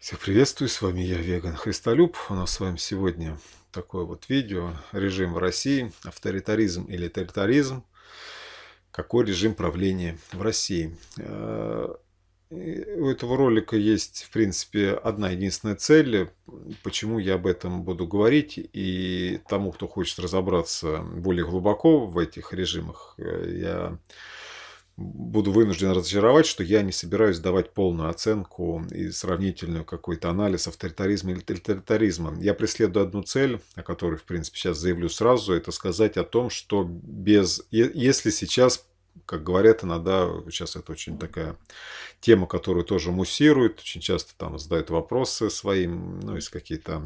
Всех приветствую, с вами я, Веган Христолюб. У нас с вами сегодня такое вот видео «Режим в России. Авторитаризм или тоталитаризм. Какой режим правления в России?» э, У этого ролика есть, в принципе, одна единственная цель, почему я об этом буду говорить, и тому, кто хочет разобраться более глубоко в этих режимах, э, я буду вынужден разочаровать, что я не собираюсь давать полную оценку и сравнительную какой-то анализ авторитаризма или тоталитаризма. Я преследую одну цель, о которой, в принципе, сейчас заявлю сразу, это сказать о том, что без... если сейчас как говорят иногда, сейчас это очень такая тема, которую тоже муссируют, очень часто там задают вопросы своим, ну, из какие-то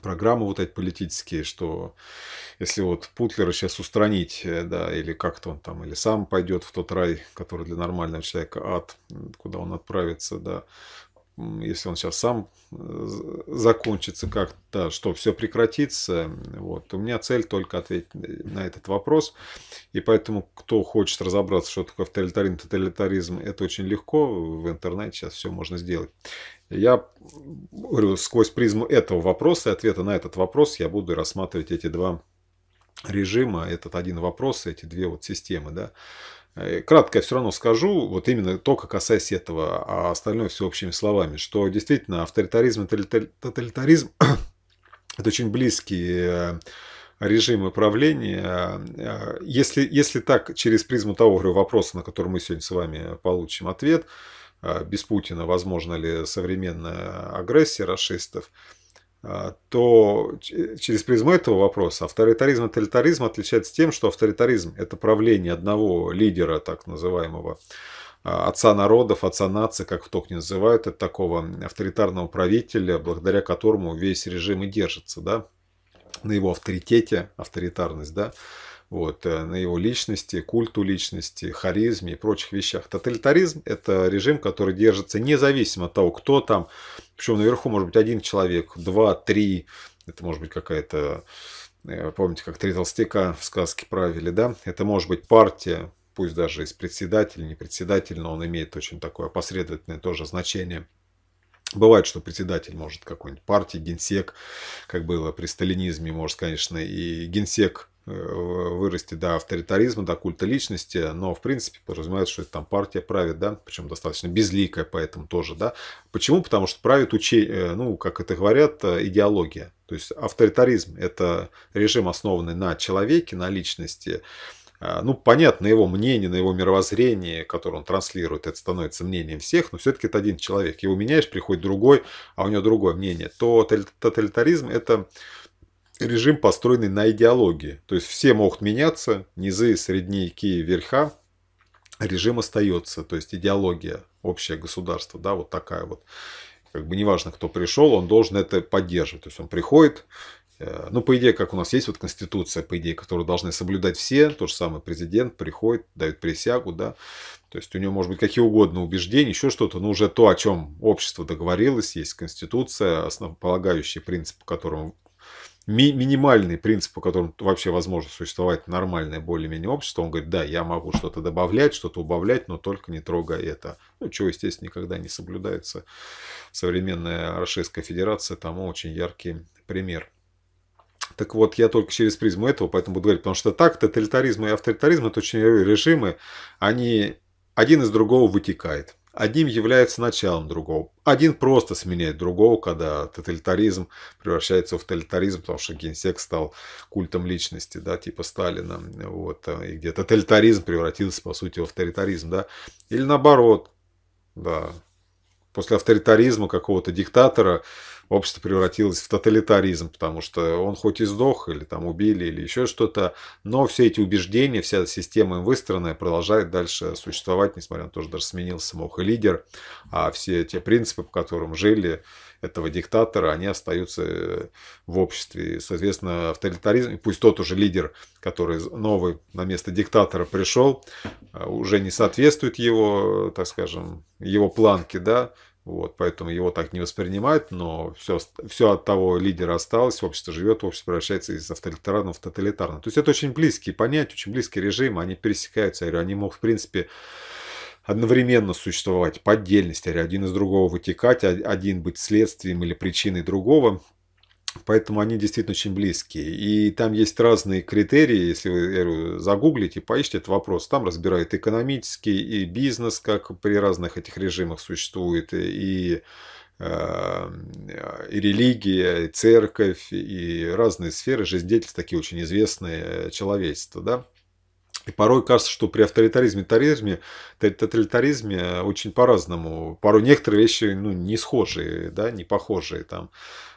программы вот эти политические, что если вот Путлера сейчас устранить, э, да, или как-то он там, или сам пойдет в тот рай, который для нормального человека ад, куда он отправится, да, если он сейчас сам э, закончится как-то, что все прекратится. Вот. У меня цель только ответить на этот вопрос. И поэтому, кто хочет разобраться, что такое авторитаризм, тоталитаризм, это очень легко. В интернете сейчас все можно сделать. Я говорю, сквозь призму этого вопроса и ответа на этот вопрос я буду рассматривать эти два режима, этот один вопрос, эти две вот системы, да. Э, кратко я все равно скажу, вот именно только касаясь этого, а остальное все общими словами, что действительно авторитаризм и тоталитаризм – это очень близкие э, режимы правления. Э, если, если так через призму того говорю, вопроса, на который мы сегодня с вами получим ответ, без Путина возможно ли современная агрессия расистов – а, то э, через призму этого вопроса авторитаризм и тоталитаризм отличается тем, что авторитаризм – это правление одного лидера, так называемого, а, отца народов, отца нации, как в ТОК не называют, это такого авторитарного правителя, благодаря которому весь режим и держится, да, на его авторитете, авторитарность, да, вот, э, на его личности, культу личности, харизме и прочих вещах. Тоталитаризм – это режим, который держится независимо от того, кто там. Причем наверху может быть один человек, два, три. Это может быть какая-то, э, помните, как три толстяка в сказке правили, да? Это может быть партия, пусть даже из председателя, не председатель, но он имеет очень такое опосредованное тоже значение. Бывает, что председатель может какой-нибудь партии, генсек, как было при сталинизме, может, конечно, и генсек Э, вырасти до авторитаризма, до культа личности, но в принципе подразумевает, что это там партия правит, да, причем достаточно безликая, поэтому тоже, да. Почему? Потому что правит уче, э, ну, как это говорят, э, идеология. То есть авторитаризм – это режим, основанный на человеке, на личности, а, ну, понятно, его мнение, на его мировоззрение, которое он транслирует, это становится мнением всех, но все-таки это один человек. Его меняешь, приходит другой, а у него другое мнение. То тоталитаризм – это режим, построенный на идеологии. То есть все могут меняться, низы, средники, верха. Режим остается, то есть идеология, общее государство, да, вот такая вот. Как бы неважно, кто пришел, он должен это поддерживать. То есть он приходит, э, ну, по идее, как у нас есть вот конституция, по идее, которую должны соблюдать все, то же самое президент приходит, дает присягу, да, то есть у него может быть какие угодно убеждения, еще что-то, но уже то, о чем общество договорилось, есть конституция, основополагающий принцип, по которому ми минимальный принцип, по которому вообще возможно существовать нормальное более-менее общество, он говорит, да, я могу что-то добавлять, что-то убавлять, но только не трогая это. Ну, чего, естественно, никогда не соблюдается. Современная Российская Федерация тому очень яркий пример. Так вот, я только через призму этого поэтому буду говорить, потому что так тоталитаризм и авторитаризм – это очень режимы, они один из другого вытекает одним является началом другого. Один просто сменяет другого, когда тоталитаризм превращается в тоталитаризм, потому что генсек стал культом личности, да, типа Сталина, вот, и где тоталитаризм превратился, по сути, в авторитаризм, да, или наоборот, да, после авторитаризма какого-то диктатора общество превратилось в тоталитаризм, потому что он хоть и сдох, или там убили, или еще что-то, но все эти убеждения, вся система им выстроенная продолжает дальше существовать, несмотря на то, что даже сменился мог и лидер, а все те принципы, по которым жили, этого диктатора, они остаются э, в обществе. Соответственно, авторитаризм, и пусть тот уже лидер, который новый на место диктатора пришел, а, уже не соответствует его, э, так скажем, его планке, да, вот, поэтому его так не воспринимают, но все, все от того лидера осталось, общество живет, общество превращается из авторитарного в тоталитарное. То есть это очень близкие понятия, очень близкий режим, они пересекаются. Я говорю, они могут, в принципе, одновременно существовать по отдельности, один из другого вытекать, один быть следствием или причиной другого. Поэтому они действительно очень близкие. И там есть разные критерии, если вы говорю, загуглите, поищите этот вопрос. Там разбирают экономический и бизнес, как при разных этих режимах существует, и э, и религия, и церковь, и разные сферы жизнедеятельства, такие очень известные э, человечества, да. И порой кажется, что при авторитаризме, таризме, тоталитаризме э, очень по-разному. Порой некоторые вещи ну, не схожие, да, не похожие. Там.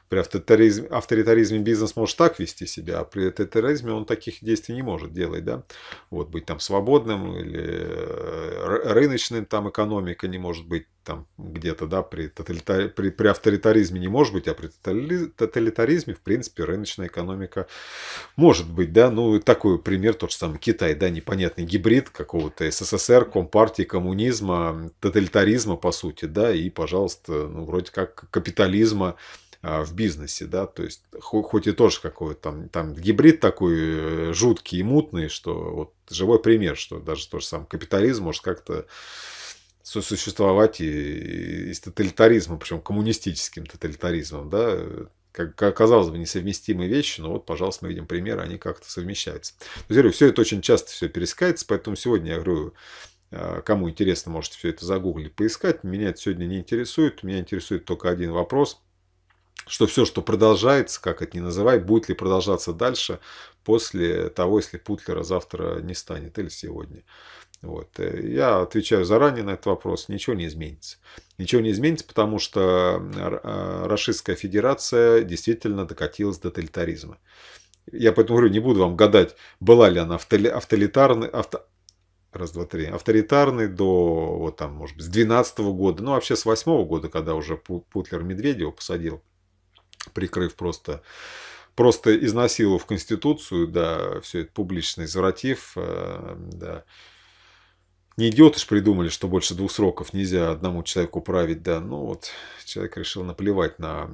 При авторитаризме, авторитаризме бизнес может так вести себя, а при авторитаризме он таких действий не может делать, да. Вот быть там свободным или э, рыночным, там экономика не может быть там где-то, да, при, тоталитар... при, при авторитаризме не может быть, а при тоталитаризме, в принципе, рыночная экономика может быть, да, ну, такой пример, тот же самый Китай, да, непонятный гибрид какого-то СССР, компартии, коммунизма, тоталитаризма, по сути, да, и, пожалуйста, ну, вроде как капитализма, а, в бизнесе, да, то есть хоть и тоже какой-то там, там гибрид такой э, жуткий и мутный, что вот живой пример, что даже тот же сам капитализм может как-то сосуществовать и, и с тоталитаризмом, причем коммунистическим тоталитаризмом, да, как казалось бы, несовместимые вещи, но вот, пожалуйста, мы видим примеры, они как-то совмещаются. Но, говорю, все это очень часто все пересекается, поэтому сегодня я говорю, а, кому интересно, можете все это загуглить, поискать. Меня это сегодня не интересует. Меня интересует только один вопрос что все, что продолжается, как это ни называй, будет ли продолжаться дальше после того, если Путлера завтра не станет или сегодня. Вот. Э, я отвечаю заранее на этот вопрос, ничего не изменится. Ничего не изменится, потому что Российская э, Федерация действительно докатилась до тоталитаризма. Я поэтому говорю, не буду вам гадать, была ли она авторитарной, авто... Раз, два, три. Авторитарный до, вот там, может быть, с 12 года, ну, вообще с 8 года, когда уже Путлер Медведева посадил прикрыв просто просто изнасиловав Конституцию, да, все это публично извратив, э, да. Не идиоты же придумали, что больше двух сроков нельзя одному человеку править, да, ну вот человек решил наплевать на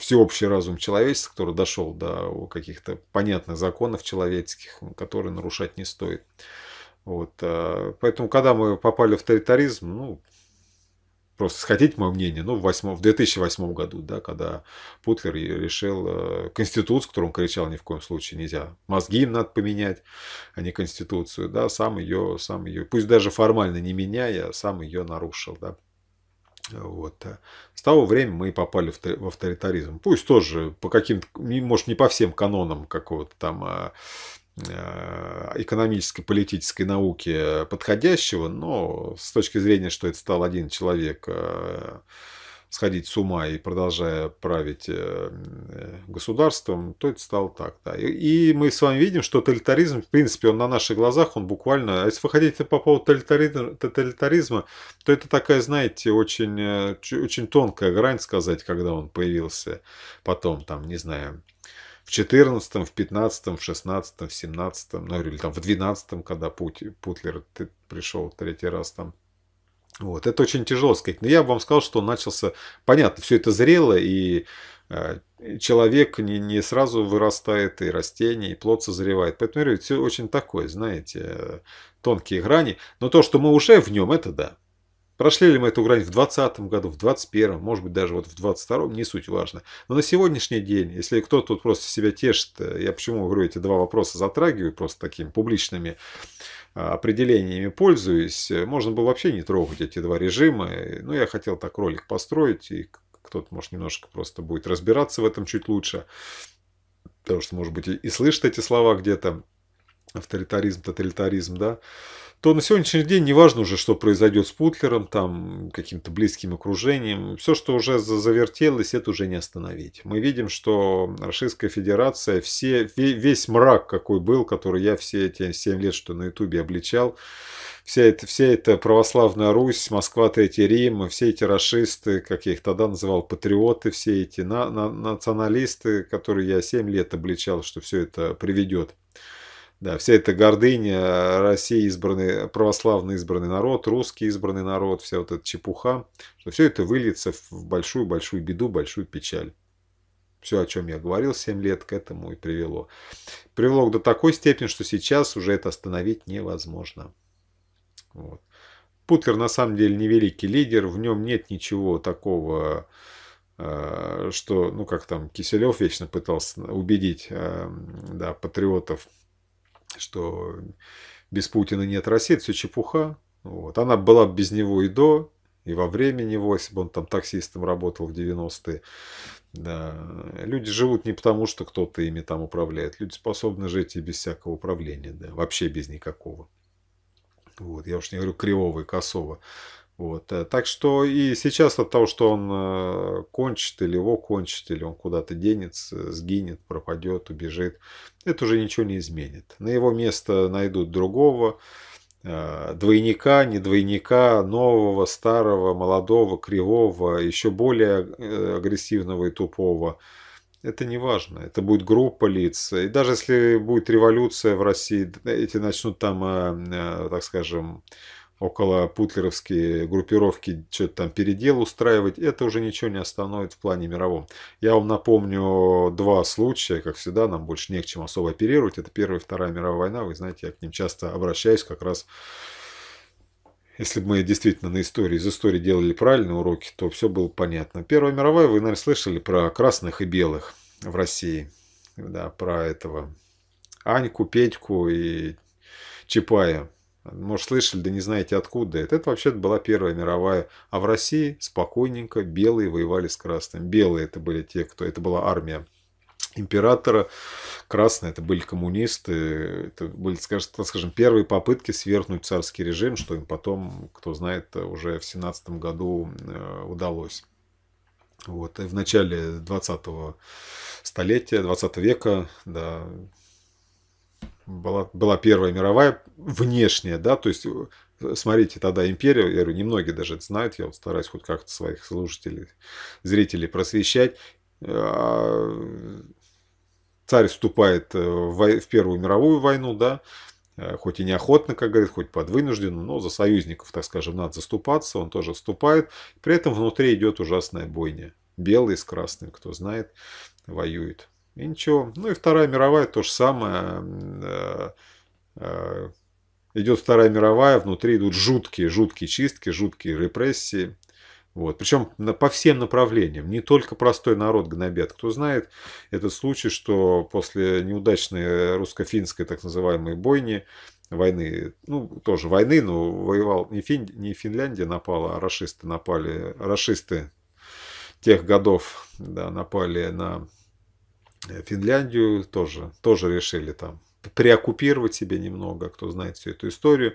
всеобщий разум человечества, который дошел до каких-то понятных законов человеческих, которые нарушать не стоит. Вот, э, поэтому, когда мы попали в тоталитаризм, ну, просто сходить, мое мнение, ну, в, 8, в 2008 году, да, когда Путлер решил э, Конституцию, которую он кричал, ни в коем случае нельзя. Мозги им надо поменять, а не Конституцию, да, сам ее, сам ее, пусть даже формально не меняя, сам ее нарушил, да. Вот. Э, с того времени мы попали в авторитаризм. Пусть тоже по каким-то, может, не по всем канонам какого-то там а, Э, экономической, политической науки э, подходящего, но с точки зрения, что это стал один человек э, сходить с ума и продолжая править государством, то это стало так. Да. И мы с вами видим, что тоталитаризм, в принципе, он на наших глазах, он буквально... А если вы хотите по поводу тоталитаризма то это такая, знаете, очень, очень тонкая грань сказать, когда он появился потом, там, не знаю, в 14, в 15, в 16, в 17, ну или там в 12, когда Путлер пришел третий раз там. Вот, это очень тяжело сказать. Но я бы вам сказал, что начался, понятно, все это зрело, и э, человек не, не сразу вырастает, и растение, и плод созревает. Поэтому, говорю, все очень такое, знаете, э, тонкие грани. Но то, что мы уже в нем, это да. Прошли ли мы эту грань в 2020 году, в 2021, может быть, даже вот в 2022, не суть важно. Но на сегодняшний день, если кто-то тут просто себя тешит, э, я почему говорю, эти два вопроса затрагиваю просто такими публичными э, определениями пользуюсь, э, можно было вообще не трогать эти два режима. Но ну, я хотел так ролик построить, и кто-то, может, немножко просто будет разбираться в этом чуть лучше, потому что, может быть, и слышит эти слова где-то, авторитаризм, тоталитаризм, да, то на сегодняшний день не важно уже, что произойдет с Путлером, там, каким-то близким окружением. Все, что уже завертелось, это уже не остановить. Мы видим, что Российская Федерация, все, весь мрак, какой был, который я все эти 7 лет, что на Ютубе обличал, вся эта, вся эта православная Русь, Москва, Третий Рим, все эти расисты, как я их тогда называл, патриоты, все эти на, на, националисты, которые я 7 лет обличал, что все это приведет да, вся эта гордыня, э, Россия избранный, э, православный избранный народ, русский избранный народ, вся вот эта чепуха, что все это выльется в большую-большую беду, большую печаль. Все, о чем я говорил 7 лет, к этому и привело. Привело до такой степени, что сейчас уже это остановить невозможно. Вот. Путлер на самом деле невеликий лидер, в нем нет ничего такого, э, что, ну как там, Киселев вечно пытался убедить эм, да, патриотов что без Путина нет России, это все чепуха. Вот. Она была без него и до, и во время него, если бы он там таксистом работал в 90-е. Да. Люди живут не потому, что кто-то ими там управляет. Люди способны жить и без всякого управления, да. вообще без никакого. Вот. Я уж не говорю кривого и косого. Вот. Э, так что и сейчас от того, что он э, кончит или его кончит, или он куда-то денется, сгинет, пропадет, убежит, это уже ничего не изменит. На его место найдут другого, э, двойника, не двойника, нового, старого, молодого, кривого, еще более агрессивного и тупого. Это не важно. Это будет группа лиц. И даже если будет революция в России, эти начнут там, так скажем, около путлеровские группировки что-то там передел устраивать, это уже ничего не остановит в плане мировом. Я вам напомню два случая, как всегда, нам больше не к чему особо оперировать. Это Первая и Вторая мировая война, вы знаете, я к ним часто обращаюсь как раз если бы мы действительно на истории, из истории делали правильные уроки, то все было понятно. Первая мировая, вы, наверное, слышали про красных и белых в России. Да, про этого Аньку, Петьку и Чапая. Может, слышали, да не знаете откуда это. Это вообще была Первая мировая. А в России спокойненько белые воевали с красным. Белые это были те, кто... Это была армия императора. Красные это были коммунисты. Это были, скажем, первые попытки свергнуть царский режим, что им потом, кто знает, уже в семнадцатом году э, удалось. Вот. И в начале 20 столетия, 20 века, да, была, была Первая мировая внешняя, да, то есть э, смотрите, тогда империя, я говорю, немногие даже это знают, я вот стараюсь хоть как-то своих слушателей, зрителей просвещать. А, царь вступает э, в Первую мировую войну, да, э, хоть и неохотно, как говорит, хоть под вынужденным, но за союзников, так скажем, надо заступаться, он тоже вступает. При этом внутри идет ужасная бойня. Белые с красным, кто знает, воюет. И ничего. Ну и Вторая мировая то же самое. Э, э, идет Вторая мировая, внутри идут жуткие, жуткие чистки, жуткие репрессии. Вот. Причем по всем направлениям, не только простой народ гнобят. Кто знает этот случай, что после неудачной русско-финской так называемой бойни, войны, ну тоже войны, но воевал не, Фин, не Финляндия напала, а расисты напали, расисты тех годов да, напали на Финляндию тоже, тоже решили там приоккупировать себе немного, кто знает всю эту историю.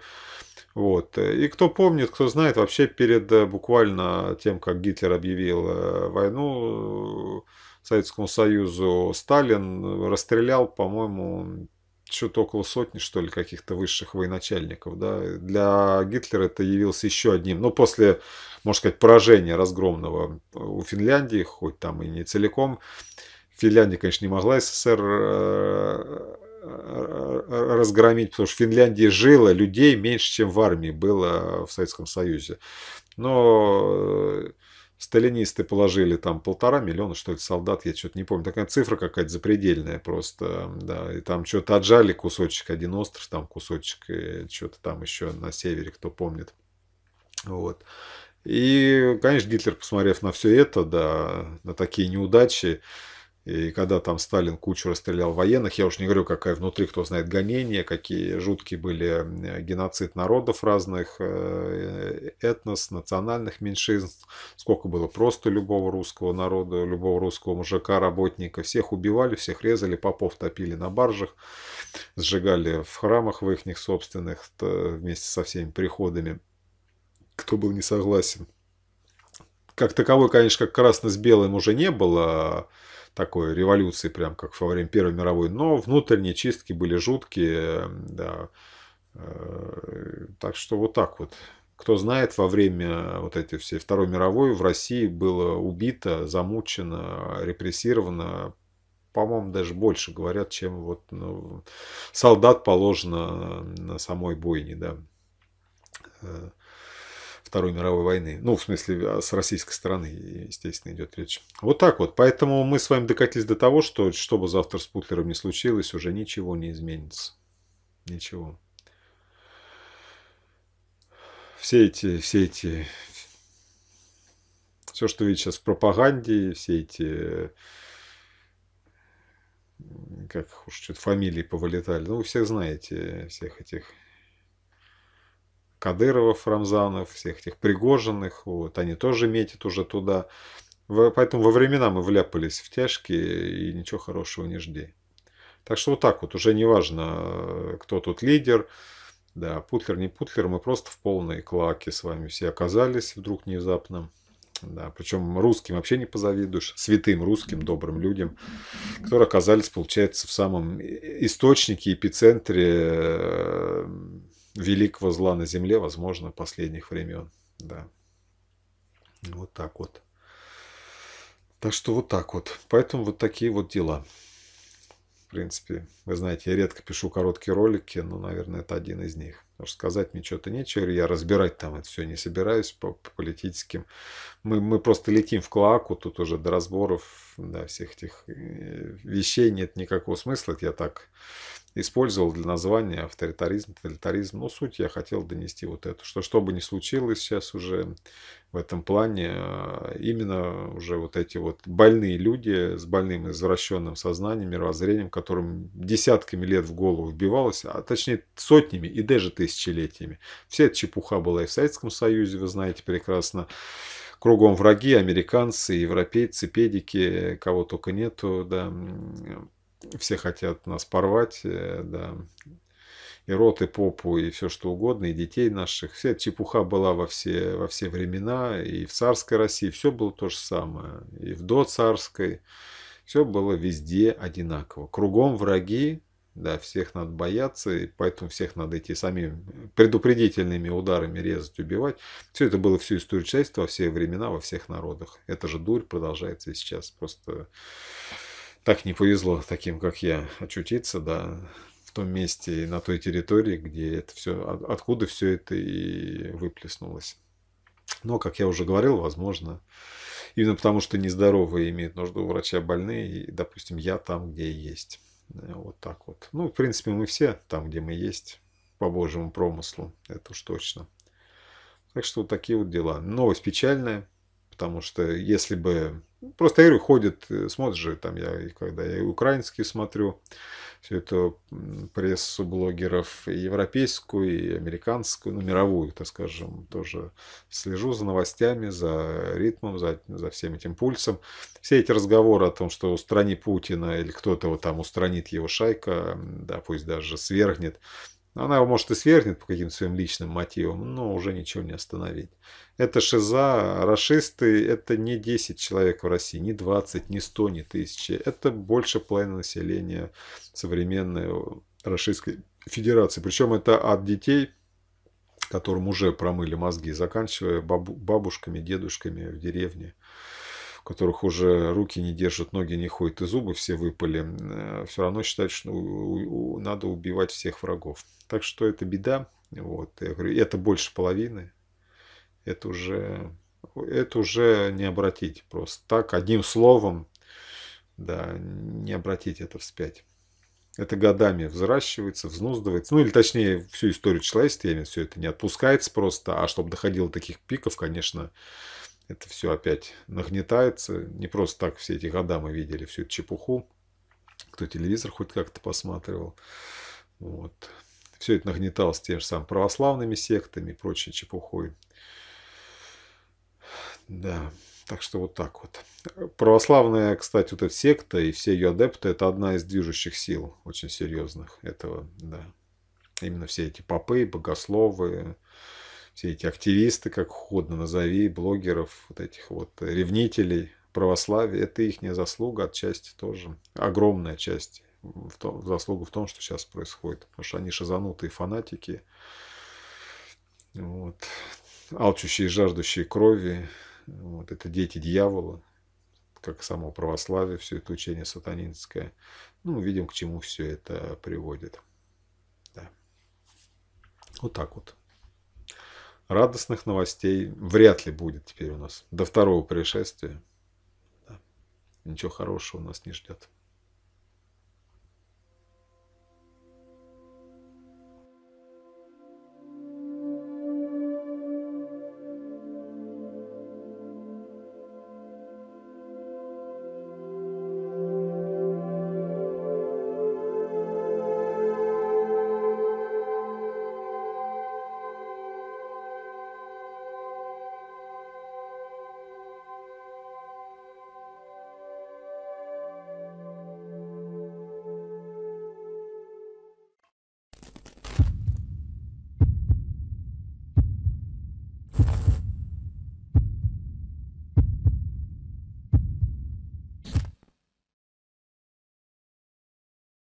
Вот. И кто помнит, кто знает, вообще перед э, буквально тем, как Гитлер объявил э, войну э, Советскому Союзу, Сталин расстрелял, по-моему, что-то около сотни, что ли, каких-то высших военачальников. Да? Для Гитлера это явился еще одним, ну, после, можно сказать, поражения разгромного у Финляндии, хоть там и не целиком, Финляндия, конечно, не могла СССР э, э, э, разгромить, потому что в Финляндии жило людей меньше, чем в армии было в Советском Союзе. Но сталинисты положили там полтора миллиона, что ли, солдат, я что-то не помню. Такая цифра какая-то запредельная просто, да. И там что-то отжали кусочек, один остров, там кусочек, что-то там еще на севере, кто помнит. Вот. И, конечно, Гитлер, посмотрев на все это, да, на такие неудачи, и когда там Сталин кучу расстрелял военных, я уж не говорю, какая внутри, кто знает, гонения, какие жуткие были э, геноцид народов разных, э, этнос, национальных меньшинств, сколько было просто любого русского народа, любого русского мужика, работника. Всех убивали, всех резали, попов топили на баржах, сжигали в храмах в их собственных вместе со всеми приходами, кто был не согласен. Как таковой, конечно, как красно с белым уже не было, а такой революции, прям как во время Первой мировой, но внутренние чистки были жуткие, да. Э, так что вот так вот. Кто знает, во время вот этой всей Второй мировой в России было убито, замучено, репрессировано, по-моему, даже больше говорят, чем вот ну, солдат положено на самой бойне, да. Э, Второй мировой войны. Ну, в смысле, а с российской стороны, естественно, идет речь. Вот так вот. Поэтому мы с вами докатились до того, что что бы завтра с Путлером не случилось, уже ничего не изменится. Ничего. Все эти, все эти, все, что видите сейчас в пропаганде, все эти как уж что-то фамилии повылетали. Ну, вы все знаете всех этих Кадыров, Рамзанов, всех этих Пригожиных, вот, они тоже метят уже туда. Поэтому во времена мы вляпались в тяжкие и ничего хорошего не жди. Так что вот так вот, уже не важно, э, кто тут лидер, да, Путлер, не Путлер, мы просто в полной клаке с вами все оказались вдруг внезапно. Да, причем русским вообще не позавидуешь, святым русским, добрым людям, которые оказались, получается, в самом э, источнике, эпицентре э, великого зла на земле, возможно, последних времен. Да. Вот так вот. Так что вот так вот. Поэтому вот такие вот дела. В принципе, вы знаете, я редко пишу короткие ролики, но, наверное, это один из них. Потому что сказать мне что-то нечего, я разбирать там это все не собираюсь по, по политическим. Мы, мы просто летим в клаку, тут уже до разборов, да, всех этих э, вещей нет никакого смысла. Это я так использовал для названия авторитаризм, тоталитаризм. Но ну, суть я хотел донести вот это, что что бы ни случилось сейчас уже в этом плане, э, именно уже вот эти вот больные люди с больным извращенным сознанием, мировоззрением, которым десятками лет в голову вбивалось, а точнее сотнями и даже тысячелетиями. Вся эта чепуха была и в Советском Союзе, вы знаете прекрасно кругом враги, американцы, европейцы, педики, кого только нету, да, все хотят нас порвать, э, да, и рот, и попу, и все что угодно, и детей наших. Вся чепуха была во все, во все времена, и в царской России все было то же самое, и в доцарской. Все было везде одинаково. Кругом враги, да, всех надо бояться, и поэтому всех надо идти самим предупредительными ударами резать, убивать. Все это было всю историю человечества во все времена, во всех народах. Это же дурь продолжается и сейчас. Просто так не повезло таким, как я, очутиться, да, в том месте на той территории, где это все, откуда все это и выплеснулось. Но, как я уже говорил, возможно, именно потому что нездоровые имеют нужду врача больные, и, допустим, я там, где есть. Э, вот так вот. Ну, в принципе, мы все там, где мы есть, по Божьему промыслу, это уж точно. Так что вот такие вот дела. Новость печальная, потому что если бы... Просто, я говорю, ходит, э, смотришь же, там я, и когда я и украинские смотрю, всю эту прессу блогеров, и европейскую, и американскую, ну, мировую, так скажем, тоже слежу за новостями, за ритмом, за, за всем этим пульсом. Все эти разговоры о том, что устрани Путина или кто-то вот там устранит его шайка, да, пусть даже свергнет, ну, она его, может, и свергнет по каким-то своим личным мотивам, но уже ничего не остановить. Это ШИЗА, расисты – это не 10 человек в России, не 20, не 100, не 1000. Это больше половины населения современной э, Российской Федерации. Причем это от детей, которым уже промыли мозги, заканчивая бабушками, дедушками в деревне у которых уже руки не держат, ноги не ходят и зубы все выпали, э, все равно считают, что надо убивать всех врагов. Так что это беда. Вот, я говорю, это больше половины. Это уже, это уже не обратить просто. Так, одним словом, да, не обратить это вспять. Это годами взращивается, взнуздывается. Ну, или точнее, всю историю человечества, все это не отпускается просто. А чтобы доходило до таких пиков, конечно, это все опять нагнетается. Не просто так все эти года мы видели всю эту чепуху. Кто телевизор хоть как-то посматривал. Вот. Все это нагнеталось тем же самым православными сектами и прочей чепухой. Да, так что вот так вот. Православная, кстати, вот эта секта и все ее адепты, это одна из движущих сил очень серьезных этого, да. Именно все эти попы, богословы, все эти активисты, как угодно назови, блогеров, вот этих вот ревнителей православия, это их не заслуга отчасти тоже, огромная часть в том, заслугу в том, что сейчас происходит, потому что они шизанутые фанатики, вот, алчущие и жаждущие крови, вот, это дети дьявола, как само православие, все это учение сатанинское. Ну, видим, к чему все это приводит. Да. Вот так вот радостных новостей вряд ли будет теперь у нас до второго пришествия. Да. Ничего хорошего нас не ждет.